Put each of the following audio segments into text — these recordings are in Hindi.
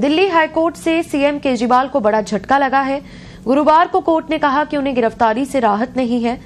दिल्ली हाईकोर्ट से सीएम केजरीवाल को बड़ा झटका लगा है गुरुवार को कोर्ट ने कहा कि उन्हें गिरफ्तारी से राहत नहीं है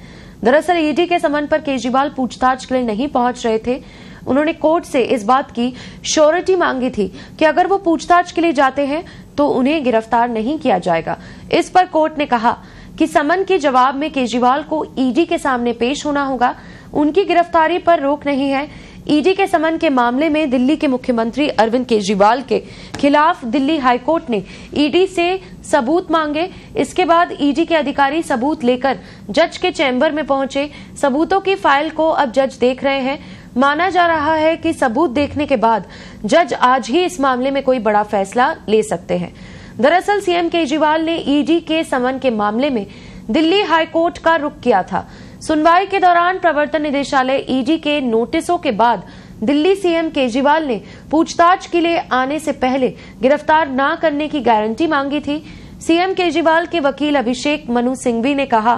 दरअसल ईडी के समन पर केजरीवाल पूछताछ के लिए नहीं पहुंच रहे थे उन्होंने कोर्ट से इस बात की श्योरिटी मांगी थी कि अगर वो पूछताछ के लिए जाते हैं तो उन्हें गिरफ्तार नहीं किया जाएगा इस पर कोर्ट ने कहा कि समन के जवाब में केजरीवाल को ईडी के सामने पेश होना होगा उनकी गिरफ्तारी पर रोक नहीं है ईडी के समन के मामले में दिल्ली के मुख्यमंत्री अरविंद केजरीवाल के खिलाफ दिल्ली हाईकोर्ट ने ईडी से सबूत मांगे इसके बाद ईडी के अधिकारी सबूत लेकर जज के चैम्बर में पहुंचे सबूतों की फाइल को अब जज देख रहे हैं माना जा रहा है कि सबूत देखने के बाद जज आज ही इस मामले में कोई बड़ा फैसला ले सकते हैं दरअसल सीएम केजरीवाल ने ईडी के समन के मामले में दिल्ली हाईकोर्ट का रुख किया था सुनवाई के दौरान प्रवर्तन निदेशालय ईडी के नोटिसों के बाद दिल्ली सीएम केजरीवाल ने पूछताछ के लिए आने से पहले गिरफ्तार न करने की गारंटी मांगी थी सीएम केजरीवाल के वकील अभिषेक मनु सिंघवी ने कहा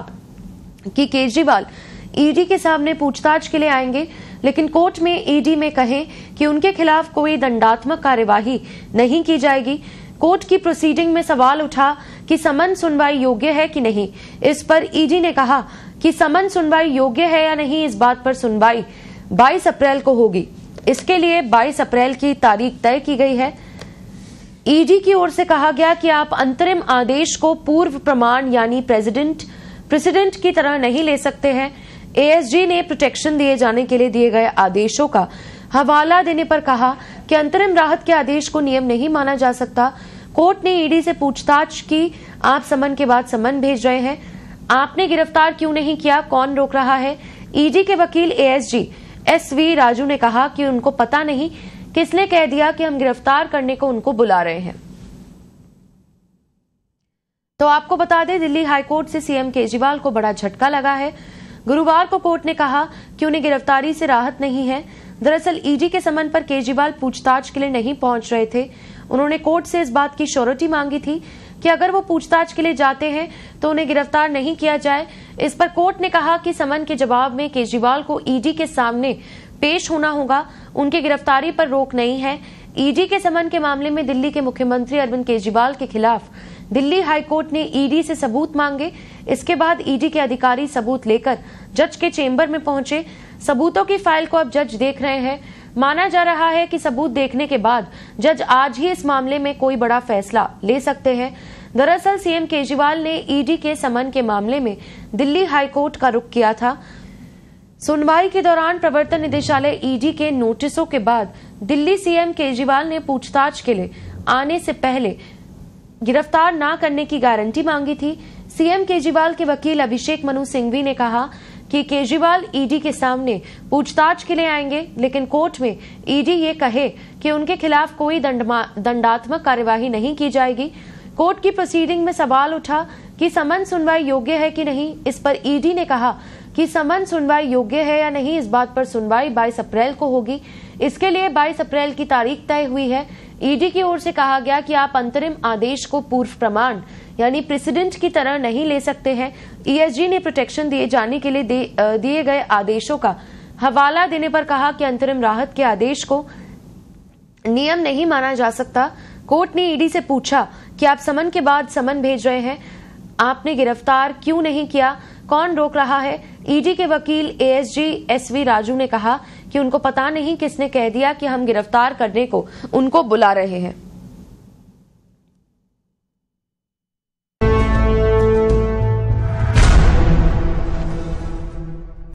कि केजरीवाल ईडी के सामने पूछताछ के लिए आएंगे लेकिन कोर्ट में ईडी में कहें कि उनके खिलाफ कोई दंडात्मक कार्यवाही नहीं की जाएगी कोर्ट की प्रोसीडिंग में सवाल उठा कि समन सुनवाई योग्य है कि नहीं इस पर ईडी ने कहा कि समन सुनवाई योग्य है या नहीं इस बात पर सुनवाई 22 अप्रैल को होगी इसके लिए 22 अप्रैल की तारीख तय की गई है ईडी की ओर से कहा गया कि आप अंतरिम आदेश को पूर्व प्रमाण यानी प्रेसिडेंट प्रेसिडेंट की तरह नहीं ले सकते हैं एएसजी ने प्रोटेक्शन दिए जाने के लिए दिए गए आदेशों का हवाला देने पर कहा कि अंतरिम राहत के आदेश को नियम नहीं माना जा सकता कोर्ट ने ईडी से पूछताछ की आप समन के बाद समन भेज रहे हैं आपने गिरफ्तार क्यों नहीं किया कौन रोक रहा है ईडी e के वकील एएसजी एसवी राजू ने कहा कि उनको पता नहीं किसने कह दिया कि हम गिरफ्तार करने को उनको बुला रहे हैं तो आपको बता दें दिल्ली हाईकोर्ट से सीएम केजरीवाल को बड़ा झटका लगा है गुरुवार को कोर्ट ने कहा कि उन्हें गिरफ्तारी से राहत नहीं है दरअसल ईडी e के समन पर केजरीवाल पूछताछ के लिए नहीं पहुंच रहे थे उन्होंने कोर्ट से इस बात की श्योरिटी मांगी थी कि अगर वो पूछताछ के लिए जाते हैं तो उन्हें गिरफ्तार नहीं किया जाए इस पर कोर्ट ने कहा कि समन के जवाब में केजरीवाल को ईडी के सामने पेश होना होगा उनकी गिरफ्तारी पर रोक नहीं है ईडी के समन के मामले में दिल्ली के मुख्यमंत्री अरविंद केजरीवाल के खिलाफ दिल्ली हाईकोर्ट ने ईडी से सबूत मांगे इसके बाद ईडी के अधिकारी सबूत लेकर जज के चेंबर में पहुंचे सबूतों की फाइल को अब जज देख रहे हैं माना जा रहा है कि सबूत देखने के बाद जज आज ही इस मामले में कोई बड़ा फैसला ले सकते हैं दरअसल सीएम केजरीवाल ने ईडी के समन के मामले में दिल्ली हाईकोर्ट का रुख किया था सुनवाई के दौरान प्रवर्तन निदेशालय ईडी के नोटिसों के बाद दिल्ली सीएम केजरीवाल ने पूछताछ के लिए आने से पहले गिरफ्तार न करने की गारंटी मांगी थी सीएम केजरीवाल के वकील अभिषेक मनु सिंघवी ने कहा कि केजरीवाल ईडी के सामने पूछताछ के लिए आएंगे लेकिन कोर्ट में ईडी ये कहे कि उनके खिलाफ कोई दंडात्मक कार्यवाही नहीं की जाएगी कोर्ट की प्रोसीडिंग में सवाल उठा कि समन सुनवाई योग्य है कि नहीं इस पर ईडी ने कहा कि समन सुनवाई योग्य है या नहीं इस बात पर सुनवाई 22 अप्रैल को होगी इसके लिए 22 अप्रैल की तारीख तय हुई है ईडी की ओर से कहा गया कि आप अंतरिम आदेश को पूर्व प्रमाण यानी प्रेसिडेंट की तरह नहीं ले सकते हैं ईएसजी e ने प्रोटेक्शन दिए जाने के लिए दिए गए आदेशों का हवाला देने पर कहा कि अंतरिम राहत के आदेश को नियम नहीं माना जा सकता कोर्ट ने ईडी से पूछा कि आप समन के बाद समन भेज रहे हैं आपने गिरफ्तार क्यों नहीं किया कौन रोक रहा है ईडी के वकील एएसजी एसवी राजू ने कहा कि उनको पता नहीं किसने कह दिया कि हम गिरफ्तार करने को उनको बुला रहे हैं